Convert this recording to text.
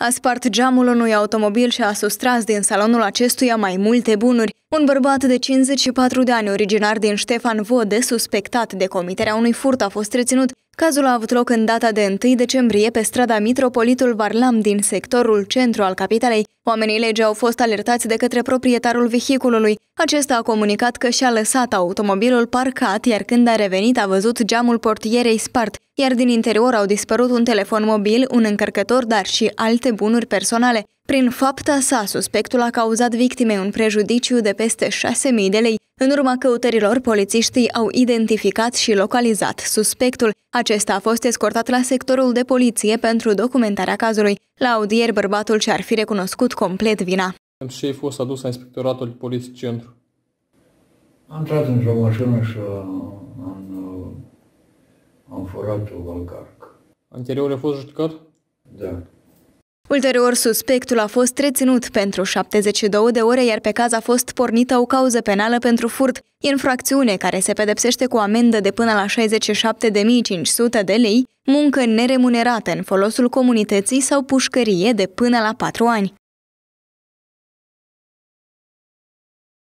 A spart geamul unui automobil și a sustras din salonul acestuia mai multe bunuri. Un bărbat de 54 de ani, originar din Ștefan Vode, suspectat de comiterea unui furt, a fost reținut. Cazul a avut loc în data de 1 decembrie pe strada Mitropolitul Varlam din sectorul centru al capitalei. Oamenii legii au fost alertați de către proprietarul vehiculului. Acesta a comunicat că și-a lăsat automobilul parcat, iar când a revenit a văzut geamul portierei spart iar din interior au dispărut un telefon mobil, un încărcător, dar și alte bunuri personale. Prin fapta sa, suspectul a cauzat victimei un prejudiciu de peste 6.000 de lei. În urma căutărilor, polițiștii au identificat și localizat suspectul. Acesta a fost escortat la sectorul de poliție pentru documentarea cazului. La audier, bărbatul ce ar fi recunoscut complet vina. Și fost adus la inspectoratul poliției centru. Am intrat într-o mașină și uh, furat o Anterior a fost judecat? Da. Ulterior, suspectul a fost reținut pentru 72 de ore, iar pe caz a fost pornită o cauză penală pentru furt, infracțiune care se pedepsește cu amendă de până la 67.500 de lei, muncă neremunerată în folosul comunității sau pușcărie de până la 4 ani.